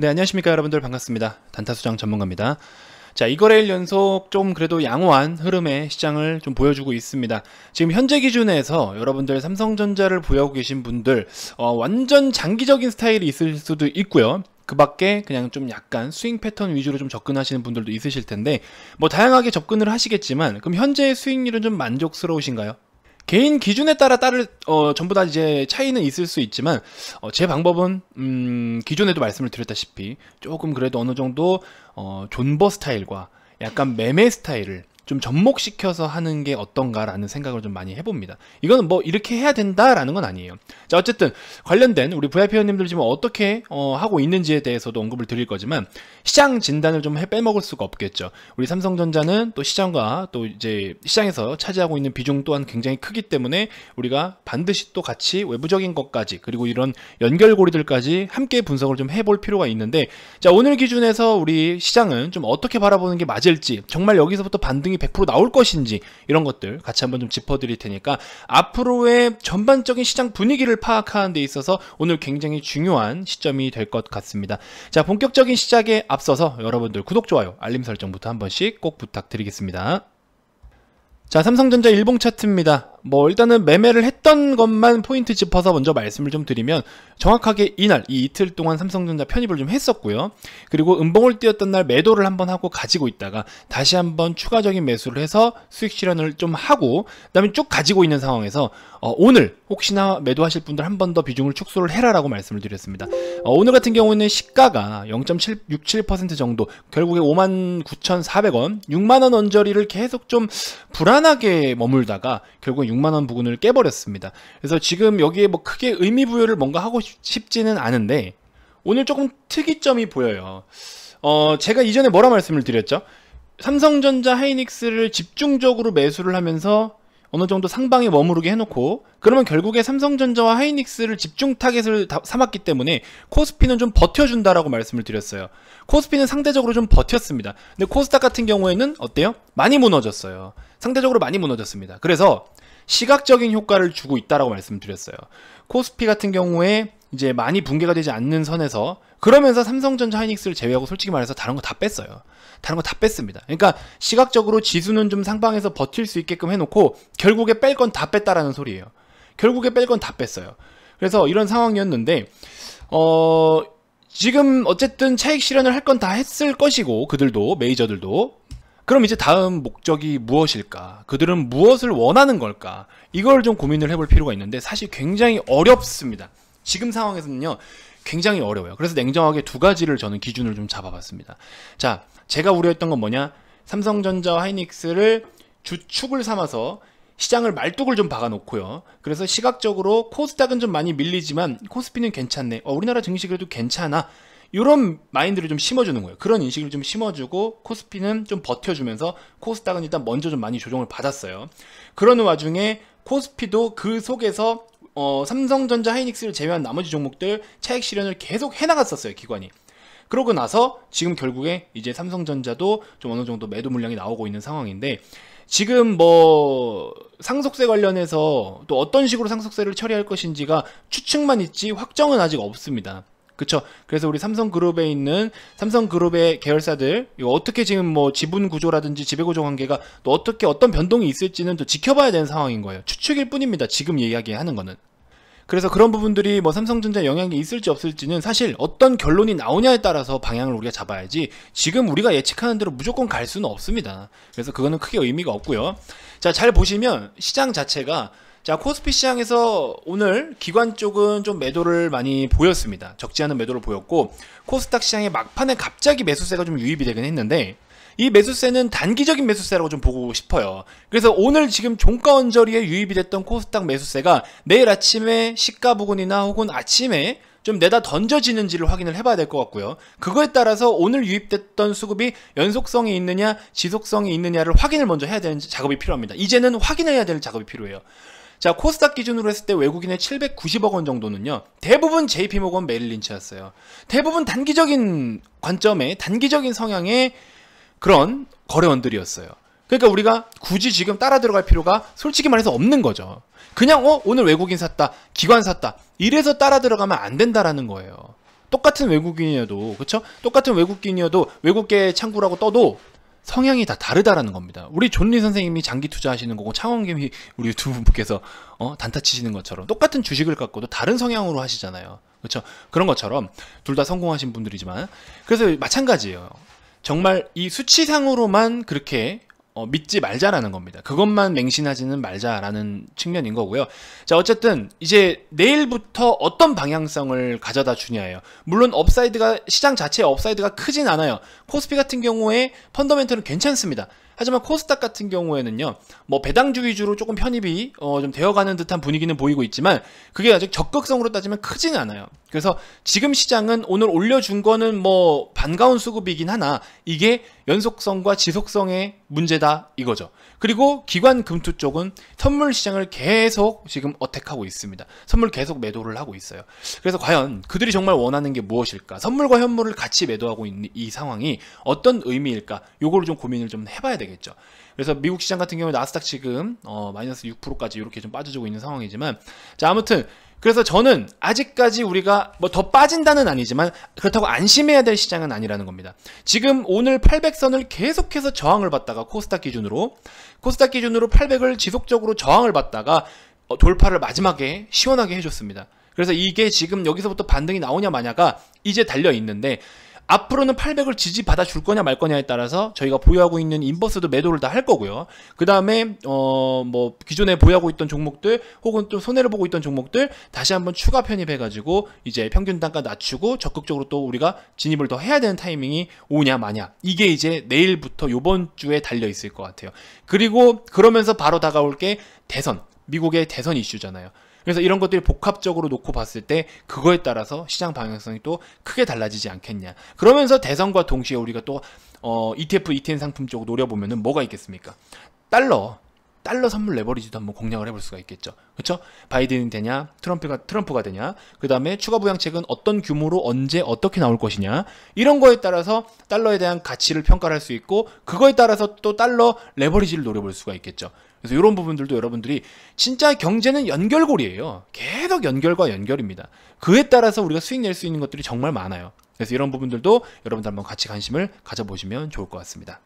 네, 안녕하십니까 여러분들 반갑습니다. 단타수장 전문가입니다. 자, 이거래일 연속 좀 그래도 양호한 흐름의 시장을 좀 보여주고 있습니다. 지금 현재 기준에서 여러분들 삼성전자를 보유하고 계신 분들 어, 완전 장기적인 스타일이 있을 수도 있고요. 그 밖에 그냥 좀 약간 스윙 패턴 위주로 좀 접근하시는 분들도 있으실 텐데 뭐 다양하게 접근을 하시겠지만 그럼 현재의 수익률은 좀 만족스러우신가요? 개인 기준에 따라 따를 어, 전부 다 이제 차이는 있을 수 있지만 어, 제 방법은 음, 기존에도 말씀을 드렸다시피 조금 그래도 어느 정도 어, 존버 스타일과 약간 매매 스타일을 좀 접목시켜서 하는 게 어떤가라는 생각을 좀 많이 해봅니다. 이거는 뭐 이렇게 해야 된다라는 건 아니에요. 자, 어쨌든 관련된 우리 VIP 회원님들 지금 어떻게 어, 하고 있는지에 대해서도 언급을 드릴 거지만 시장 진단을 좀 해 빼먹을 수가 없겠죠. 우리 삼성전자는 또 시장과 또 이제 시장에서 차지하고 있는 비중 또한 굉장히 크기 때문에 우리가 반드시 또 같이 외부적인 것까지 그리고 이런 연결고리들까지 함께 분석을 좀 해볼 필요가 있는데 자 오늘 기준에서 우리 시장은 좀 어떻게 바라보는 게 맞을지 정말 여기서부터 반등이 100% 나올 것인지 이런 것들 같이 한번 좀 짚어드릴 테니까 앞으로의 전반적인 시장 분위기를 파악하는 데 있어서 오늘 굉장히 중요한 시점이 될 것 같습니다. 자 본격적인 시작에 앞서서 여러분들 구독, 좋아요, 알림 설정부터 한 번씩 꼭 부탁드리겠습니다. 자 삼성전자 일봉 차트입니다. 뭐 일단은 매매를 했던 것만 포인트 짚어서 먼저 말씀을 좀 드리면 정확하게 이날 이 이틀 동안 삼성전자 편입을 좀 했었고요. 그리고 음봉을 뛰었던날 매도를 한번 하고 가지고 있다가 다시 한번 추가적인 매수를 해서 수익 실현을 좀 하고 그다음에 쭉 가지고 있는 상황에서 어 오늘 혹시나 매도하실 분들 한 번 더 비중을 축소를 해라라고 말씀을 드렸습니다. 어 오늘 같은 경우에는 시가가 0.67% 정도 결국에 59,400원, 6만 원 언저리를 계속 좀 불안하게 머물다가 결국 6만원 부근을 깨버렸습니다. 그래서 지금 여기에 뭐 크게 의미 부여를 뭔가 하고 싶지는 않은데 오늘 조금 특이점이 보여요. 어, 제가 이전에 뭐라 말씀을 드렸죠? 삼성전자 하이닉스를 집중적으로 매수를 하면서 어느 정도 상방에 머무르게 해놓고 그러면 결국에 삼성전자와 하이닉스를 집중 타겟을 삼았기 때문에 코스피는 좀 버텨준다라고 말씀을 드렸어요. 코스피는 상대적으로 좀 버텼습니다. 근데 코스닥 같은 경우에는 어때요? 많이 무너졌어요. 상대적으로 많이 무너졌습니다. 그래서 시각적인 효과를 주고 있다라고 말씀드렸어요. 코스피 같은 경우에 이제 많이 붕괴가 되지 않는 선에서 그러면서 삼성전자 하이닉스를 제외하고 솔직히 말해서 다른 거 다 뺐어요. 다른 거 다 뺐습니다. 그러니까 시각적으로 지수는 좀 상방에서 버틸 수 있게끔 해놓고 결국에 뺄 건 다 뺐다라는 소리예요. 결국에 뺄 건 다 뺐어요. 그래서 이런 상황이었는데 어 지금 어쨌든 차익 실현을 할 건 다 했을 것이고 그들도 메이저들도 그럼 이제 다음 목적이 무엇일까? 그들은 무엇을 원하는 걸까? 이걸 좀 고민을 해볼 필요가 있는데 사실 굉장히 어렵습니다. 지금 상황에서는요. 굉장히 어려워요. 그래서 냉정하게 두 가지를 저는 기준을 좀 잡아봤습니다. 자, 제가 우려했던 건 뭐냐? 삼성전자와 하이닉스를 주축을 삼아서 시장을 말뚝을 좀 박아놓고요. 그래서 시각적으로 코스닥은 좀 많이 밀리지만 코스피는 괜찮네. 어, 우리나라 증시 그래도 괜찮아. 이런 마인드를 좀 심어주는 거예요. 그런 인식을 좀 심어주고 코스피는 좀 버텨주면서 코스닥은 일단 먼저 좀 많이 조정을 받았어요. 그러는 와중에 코스피도 그 속에서 어, 삼성전자 하이닉스를 제외한 나머지 종목들 차익 실현을 계속 해나갔었어요 기관이 그러고 나서 지금 결국에 이제 삼성전자도 좀 어느 정도 매도 물량이 나오고 있는 상황인데 지금 뭐 상속세 관련해서 또 어떤 식으로 상속세를 처리할 것인지가 추측만 있지 확정은 아직 없습니다 그쵸 그래서 우리 삼성그룹에 있는 삼성그룹의 계열사들 이거 어떻게 지금 뭐 지분 구조라든지 지배구조 관계가 또 어떻게 어떤 변동이 있을지는 또 지켜봐야 되는 상황인 거예요 추측일 뿐입니다 지금 이야기하는 거는 그래서 그런 부분들이 뭐 삼성전자 영향이 있을지 없을지는 사실 어떤 결론이 나오냐에 따라서 방향을 우리가 잡아야지 지금 우리가 예측하는 대로 무조건 갈 수는 없습니다. 그래서 그거는 크게 의미가 없고요. 자, 잘 보시면 시장 자체가 자 코스피 시장에서 오늘 기관 쪽은 좀 매도를 많이 보였습니다. 적지 않은 매도를 보였고 코스닥 시장의 막판에 갑자기 매수세가 좀 유입이 되긴 했는데 이 매수세는 단기적인 매수세라고 좀 보고 싶어요. 그래서 오늘 지금 종가 언저리에 유입이 됐던 코스닥 매수세가 내일 아침에 시가 부근이나 혹은 아침에 좀 내다 던져지는지를 확인을 해봐야 될 것 같고요. 그거에 따라서 오늘 유입됐던 수급이 연속성이 있느냐 지속성이 있느냐를 확인을 먼저 해야 되는 작업이 필요합니다. 이제는 확인해야 되는 작업이 필요해요. 자, 코스닥 기준으로 했을 때 외국인의 790억 원 정도는요. 대부분 JP 모건 메릴 린치였어요. 대부분 단기적인 관점에 단기적인 성향의 그런 거래원들이었어요. 그러니까 우리가 굳이 지금 따라 들어갈 필요가 솔직히 말해서 없는 거죠. 그냥 어 오늘 외국인 샀다, 기관 샀다 이래서 따라 들어가면 안 된다라는 거예요. 똑같은 외국인이어도 그렇죠? 똑같은 외국인이어도 외국계 창구라고 떠도 성향이 다 다르다라는 겁니다. 우리 존리 선생님이 장기 투자하시는 거고 창원김이 우리 두 분께서 어? 단타 치시는 것처럼 똑같은 주식을 갖고도 다른 성향으로 하시잖아요. 그렇죠? 그런 것처럼 둘 다 성공하신 분들이지만 그래서 마찬가지예요. 정말 이 수치상으로만 그렇게 어, 믿지 말자라는 겁니다. 그것만 맹신하지는 말자라는 측면인 거고요. 자, 어쨌든 이제 내일부터 어떤 방향성을 가져다 주냐예요. 물론 업사이드가 시장 자체의 업사이드가 크진 않아요. 코스피 같은 경우에 펀더멘털은 괜찮습니다. 하지만 코스닥 같은 경우에는요, 뭐 배당주 위주로 조금 편입이 어좀 되어가는 듯한 분위기는 보이고 있지만 그게 아직 적극성으로 따지면 크지는 않아요. 그래서 지금 시장은 오늘 올려준 거는 뭐 반가운 수급이긴 하나 이게 연속성과 지속성의 문제다 이거죠. 그리고 기관 금투 쪽은 선물 시장을 계속 지금 어택하고 있습니다. 선물 계속 매도를 하고 있어요. 그래서 과연 그들이 정말 원하는 게 무엇일까? 선물과 현물을 같이 매도하고 있는 이 상황이 어떤 의미일까? 요거를 좀 고민을 좀 해봐야 되겠죠. 되겠죠. 그래서 미국 시장 같은 경우에 나스닥 지금 어, 마이너스 6%까지 이렇게 좀 빠져주고 있는 상황이지만 자 아무튼 그래서 저는 아직까지 우리가 뭐 더 빠진다는 아니지만 그렇다고 안심해야 될 시장은 아니라는 겁니다. 지금 오늘 800선을 계속해서 저항을 받다가 코스닥 기준으로 코스닥 기준으로 800을 지속적으로 저항을 받다가 어, 돌파를 마지막에 시원하게 해줬습니다. 그래서 이게 지금 여기서부터 반등이 나오냐 마냐가 이제 달려 있는데 앞으로는 800을 지지받아 줄 거냐 말 거냐에 따라서 저희가 보유하고 있는 인버스도 매도를 다 할 거고요. 그 다음에 어 뭐 기존에 보유하고 있던 종목들 혹은 또 손해를 보고 있던 종목들 다시 한번 추가 편입해가지고 이제 평균 단가 낮추고 적극적으로 또 우리가 진입을 더 해야 되는 타이밍이 오냐 마냐 이게 이제 내일부터 요번 주에 달려 있을 것 같아요. 그리고 그러면서 바로 다가올 게 대선 미국의 대선 이슈잖아요. 그래서 이런 것들이 복합적으로 놓고 봤을 때 그거에 따라서 시장 방향성이 또 크게 달라지지 않겠냐. 그러면서 대선과 동시에 우리가 또 어, ETF, ETN 상품 쪽 노려보면은 뭐가 있겠습니까? 달러, 달러 선물 레버리지도 한번 공략을 해볼 수가 있겠죠. 그렇죠? 바이든이 되냐, 트럼프가 트럼프가 되냐, 그 다음에 추가 부양책은 어떤 규모로 언제 어떻게 나올 것이냐 이런 거에 따라서 달러에 대한 가치를 평가할수 있고 그거에 따라서 또 달러 레버리지를 노려볼 수가 있겠죠. 그래서 이런 부분들도 여러분들이 진짜 경제는 연결고리예요. 계속 연결과 연결입니다. 그에 따라서 우리가 수익 낼 수 있는 것들이 정말 많아요. 그래서 이런 부분들도 여러분들 한번 같이 관심을 가져보시면 좋을 것 같습니다.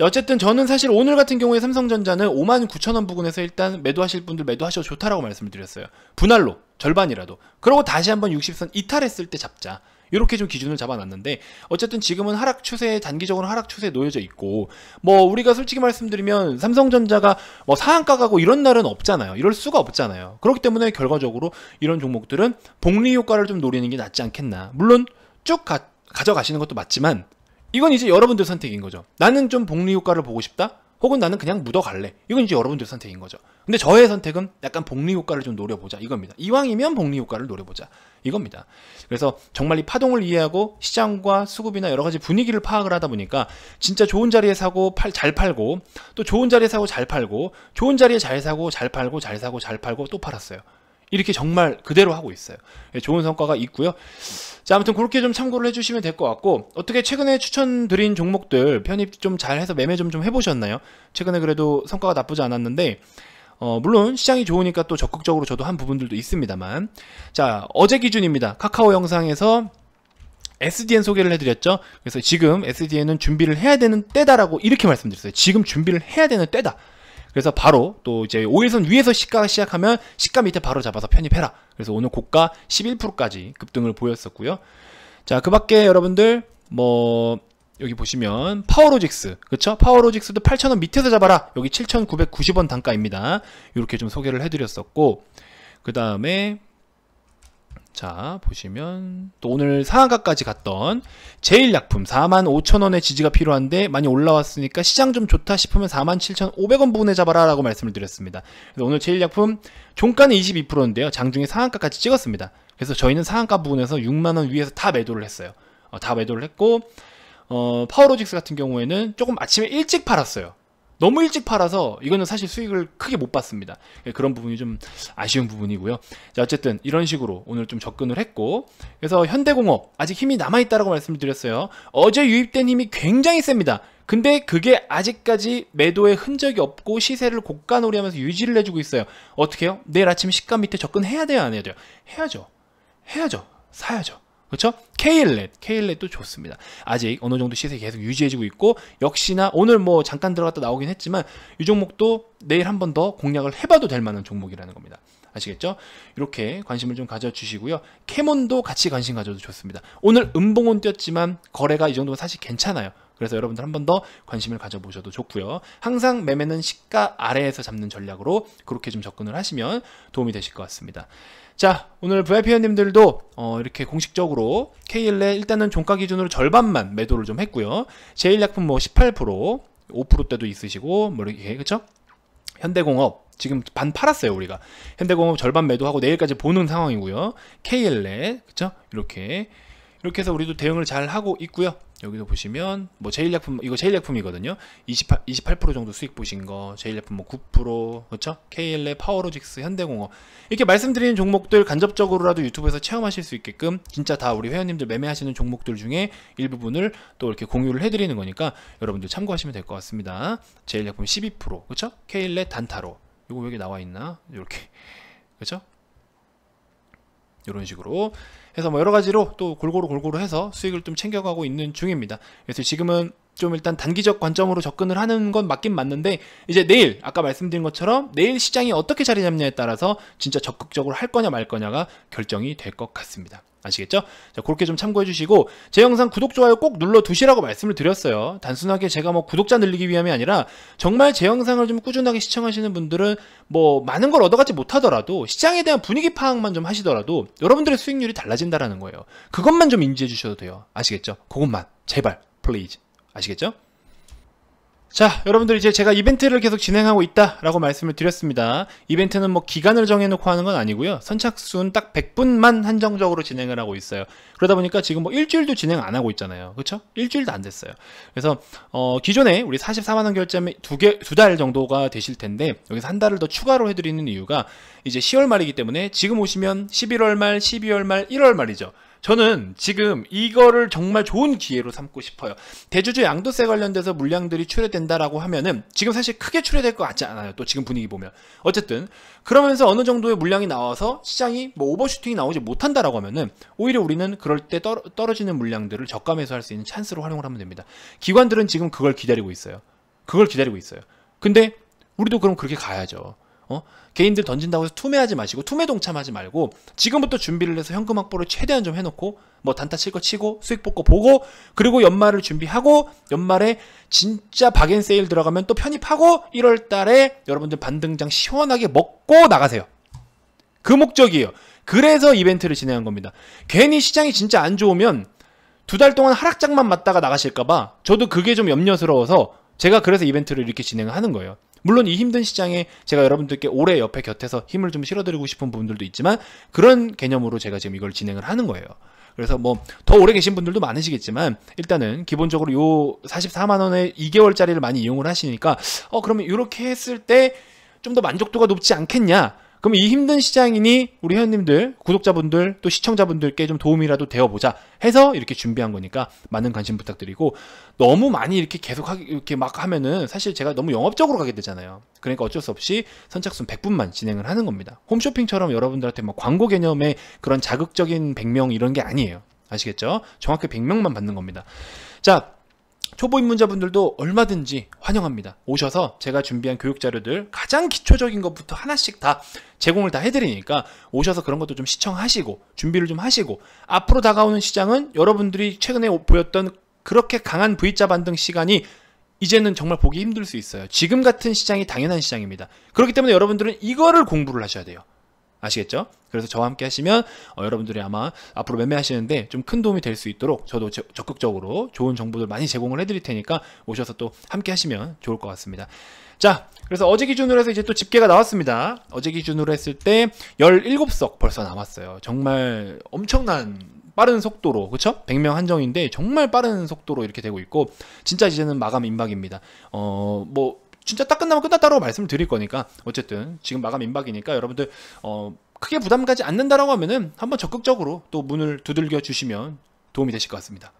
어쨌든 저는 사실 오늘 같은 경우에 삼성전자는 5 9 0 0 0원 부근에서 일단 매도하실 분들 매도하셔도 좋다라고 말씀을 드렸어요. 분할로 절반이라도. 그러고 다시 한번 60선 이탈했을 때 잡자. 이렇게 좀 기준을 잡아놨는데 어쨌든 지금은 하락 추세에 단기적으로 하락 추세에 놓여져 있고 뭐 우리가 솔직히 말씀드리면 삼성전자가 뭐 상한가 가고 이런 날은 없잖아요 이럴 수가 없잖아요 그렇기 때문에 결과적으로 이런 종목들은 복리 효과를 좀 노리는 게 낫지 않겠나 물론 쭉 가, 가져가시는 것도 맞지만 이건 이제 여러분들 선택인 거죠. 나는 좀 복리 효과를 보고 싶다. 혹은 나는 그냥 묻어갈래. 이건 이제 여러분들 선택인 거죠. 근데 저의 선택은 약간 복리 효과를 좀 노려보자 이겁니다. 이왕이면 복리 효과를 노려보자 이겁니다. 그래서 정말 이 파동을 이해하고 시장과 수급이나 여러 가지 분위기를 파악을 하다 보니까 진짜 좋은 자리에 사고 팔, 잘 팔고 또 좋은 자리에 사고 잘 팔고 좋은 자리에 잘 사고 잘 팔고 잘 사고 잘 팔고 또 팔았어요. 이렇게 정말 그대로 하고 있어요. 예, 좋은 성과가 있고요. 자, 아무튼 그렇게 좀 참고를 해주시면 될 것 같고 어떻게 최근에 추천드린 종목들 편입 좀 잘해서 매매 좀, 좀 해보셨나요? 최근에 그래도 성과가 나쁘지 않았는데 어, 물론 시장이 좋으니까 또 적극적으로 저도 한 부분들도 있습니다만 자 어제 기준입니다 카카오 영상에서 SDN 소개를 해드렸죠 그래서 지금 SDN은 준비를 해야 되는 때다라고 이렇게 말씀드렸어요 지금 준비를 해야 되는 때다 그래서 바로 또 이제 5일선 위에서 시가 시작하면 시가 밑에 바로 잡아서 편입해라. 그래서 오늘 고가 11%까지 급등을 보였었고요. 자, 그 밖에 여러분들 뭐 여기 보시면 파워로직스 그쵸? 파워로직스도 8,000원 밑에서 잡아라 여기 7,990원 단가입니다 이렇게 좀 소개를 해드렸었고 그 다음에 자 보시면 또 오늘 상한가까지 갔던 제일약품 45,000원의 지지가 필요한데 많이 올라왔으니까 시장 좀 좋다 싶으면 47,500원 부분에 잡아라 라고 말씀을 드렸습니다 그래서 오늘 제일약품 종가는 22%인데요 장중에 상한가까지 찍었습니다 그래서 저희는 상한가 부분에서 6만원 위에서 다 매도를 했어요 어, 다 매도를 했고 어, 파워로직스 같은 경우에는 조금 아침에 일찍 팔았어요 너무 일찍 팔아서 이거는 사실 수익을 크게 못 봤습니다. 예, 그런 부분이 좀 아쉬운 부분이고요. 자, 어쨌든 이런 식으로 오늘 좀 접근을 했고 그래서 현대공업 아직 힘이 남아있다라고 말씀드렸어요. 어제 유입된 힘이 굉장히 셉니다. 근데 그게 아직까지 매도의 흔적이 없고 시세를 고가놀이 하면서 유지를 해주고 있어요. 어떻게 해요? 내일 아침 시가 밑에 접근해야 돼요? 안 해야 돼요? 해야죠. 해야죠. 사야죠. 그렇죠? 케일렛, 케일렛도 좋습니다. 아직 어느 정도 시세 계속 유지해지고 있고 역시나 오늘 뭐 잠깐 들어갔다 나오긴 했지만 이 종목도 내일 한 번 더 공략을 해봐도 될 만한 종목이라는 겁니다. 아시겠죠? 이렇게 관심을 좀 가져주시고요. 캐몬도 같이 관심 가져도 좋습니다. 오늘 음봉은 뛰었지만 거래가 이 정도면 사실 괜찮아요. 그래서 여러분들 한 번 더 관심을 가져보셔도 좋고요. 항상 매매는 시가 아래에서 잡는 전략으로 그렇게 좀 접근을 하시면 도움이 되실 것 같습니다. 자 오늘 VIP원님들도 어, 이렇게 공식적으로 k 일레 일단은 종가 기준으로 절반만 매도를 좀 했고요 제일약품 뭐 18% 5때도 있으시고 뭐 이렇게 그쵸? 현대공업 지금 반 팔았어요 우리가 현대공업 절반 매도하고 내일까지 보는 상황이고요 KL에 그쵸 이렇게 이렇게 해서 우리도 대응을 잘 하고 있고요 여기도 보시면 뭐 제일약품 이거 제일약품이거든요 28, 28% 정도 수익 보신 거 제일약품 뭐 9% 그렇죠 KLA 파워로직스 현대공업 이렇게 말씀드리는 종목들 간접적으로라도 유튜브에서 체험하실 수 있게끔 진짜 다 우리 회원님들 매매하시는 종목들 중에 일부분을 또 이렇게 공유를 해드리는 거니까 여러분들 참고하시면 될 것 같습니다 제일약품 12% 그렇죠 KLA 단타로 이거 여기 나와 있나 이렇게 그렇죠 이런 식으로 해서 뭐 여러 가지로 또 골고루 골고루 해서 수익을 좀 챙겨가고 있는 중입니다. 그래서 지금은 좀 일단 단기적 관점으로 접근을 하는 건 맞긴 맞는데 이제 내일 아까 말씀드린 것처럼 내일 시장이 어떻게 자리 잡냐에 따라서 진짜 적극적으로 할 거냐 말 거냐가 결정이 될 것 같습니다. 아시겠죠? 자, 그렇게 좀 참고해 주시고 제 영상 구독 좋아요 꼭 눌러 두시라고 말씀을 드렸어요. 단순하게 제가 뭐 구독자 늘리기 위함이 아니라 정말 제 영상을 좀 꾸준하게 시청하시는 분들은 뭐 많은 걸 얻어가지 못하더라도 시장에 대한 분위기 파악만 좀 하시더라도 여러분들의 수익률이 달라진다라는 거예요. 그것만 좀 인지해 주셔도 돼요. 아시겠죠? 그것만 제발 플레이즈 아시겠죠? 자 여러분들 이제 제가 이벤트를 계속 진행하고 있다 라고 말씀을 드렸습니다 이벤트는 뭐 기간을 정해놓고 하는 건 아니고요 선착순 딱 100분만 한정적으로 진행을 하고 있어요 그러다 보니까 지금 뭐 일주일도 진행 안 하고 있잖아요 그렇죠 일주일도 안 됐어요 그래서 어, 기존에 우리 44만원 결제하면 두 개 두 달 정도가 되실 텐데 여기서 한 달을 더 추가로 해드리는 이유가 이제 10월 말이기 때문에 지금 오시면 11월 말 12월 말 1월 말이죠 저는 지금 이거를 정말 좋은 기회로 삼고 싶어요. 대주주 양도세 관련돼서 물량들이 출회된다라고 하면은 지금 사실 크게 출회될 것 같지 않아요. 또 지금 분위기 보면. 어쨌든 그러면서 어느 정도의 물량이 나와서 시장이 뭐 오버슈팅이 나오지 못한다라고 하면은 오히려 우리는 그럴 때 떨, 떨어지는 물량들을 적감해서 할 수 있는 찬스로 활용을 하면 됩니다. 기관들은 지금 그걸 기다리고 있어요. 그걸 기다리고 있어요. 근데 우리도 그럼 그렇게 가야죠. 어? 개인들 던진다고 해서 투매하지 마시고 투매 동참하지 말고 지금부터 준비를 해서 현금 확보를 최대한 좀 해놓고 뭐 단타 칠 거 치고 수익 뽑고 보고 그리고 연말을 준비하고 연말에 진짜 박앤 세일 들어가면 또 편입하고 1월 달에 여러분들 반등장 시원하게 먹고 나가세요. 그 목적이에요. 그래서 이벤트를 진행한 겁니다. 괜히 시장이 진짜 안 좋으면 두 달 동안 하락장만 맞다가 나가실까봐 저도 그게 좀 염려스러워서 제가 그래서 이벤트를 이렇게 진행하는 거예요. 물론 이 힘든 시장에 제가 여러분들께 오래 옆에 곁에서 힘을 좀 실어드리고 싶은 분들도 있지만 그런 개념으로 제가 지금 이걸 진행을 하는 거예요. 그래서 뭐 더 오래 계신 분들도 많으시겠지만 일단은 기본적으로 요 44만 원의 2개월짜리를 많이 이용을 하시니까 어 그러면 이렇게 했을 때 좀 더 만족도가 높지 않겠냐? 그럼 이 힘든 시장이니 우리 회원님들, 구독자분들, 또 시청자분들께 좀 도움이라도 되어보자 해서 이렇게 준비한 거니까 많은 관심 부탁드리고 너무 많이 이렇게 계속 하, 이렇게 막 하면은 사실 제가 너무 영업적으로 가게 되잖아요. 그러니까 어쩔 수 없이 선착순 100분만 진행을 하는 겁니다. 홈쇼핑처럼 여러분들한테 막 뭐 광고 개념의 그런 자극적인 100명 이런 게 아니에요. 아시겠죠? 정확히 100명만 받는 겁니다. 자, 초보 입문자분들도 얼마든지 환영합니다. 오셔서 제가 준비한 교육 자료들 가장 기초적인 것부터 하나씩 다 제공을 다 해드리니까 오셔서 그런 것도 좀 시청하시고 준비를 좀 하시고 앞으로 다가오는 시장은 여러분들이 최근에 보였던 그렇게 강한 V자 반등 시간이 이제는 정말 보기 힘들 수 있어요. 지금 같은 시장이 당연한 시장입니다. 그렇기 때문에 여러분들은 이거를 공부를 하셔야 돼요. 아시겠죠? 그래서 저와 함께 하시면 어, 여러분들이 아마 앞으로 매매하시는데 좀 큰 도움이 될 수 있도록 저도 제, 적극적으로 좋은 정보들 많이 제공을 해드릴 테니까 오셔서 또 함께 하시면 좋을 것 같습니다. 자, 그래서 어제 기준으로 해서 이제 또 집계가 나왔습니다. 어제 기준으로 했을 때 17석 벌써 남았어요. 정말 엄청난 빠른 속도로 그쵸? 100명 한정인데 정말 빠른 속도로 이렇게 되고 있고 진짜 이제는 마감 임박입니다. 어뭐 진짜 딱 끝나면 끝났다고 말씀을 드릴 거니까 어쨌든 지금 마감 임박이니까 여러분들 어 크게 부담 가지 않는다라고 하면은 한번 적극적으로 또 문을 두들겨 주시면 도움이 되실 것 같습니다.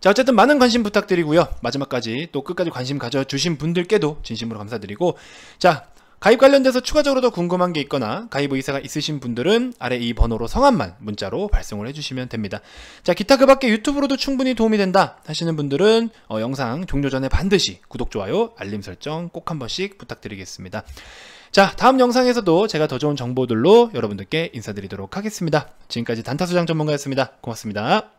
자 어쨌든 많은 관심 부탁드리고요 마지막까지 또 끝까지 관심 가져주신 분들께도 진심으로 감사드리고 자 가입 관련돼서 추가적으로 더 궁금한 게 있거나 가입 의사가 있으신 분들은 아래 이 번호로 성함만 문자로 발송을 해주시면 됩니다. 자 기타 그 밖에 유튜브로도 충분히 도움이 된다 하시는 분들은 어, 영상 종료 전에 반드시 구독, 좋아요, 알림 설정 꼭 한 번씩 부탁드리겠습니다. 자 다음 영상에서도 제가 더 좋은 정보들로 여러분들께 인사드리도록 하겠습니다. 지금까지 단타수장 전문가였습니다. 고맙습니다.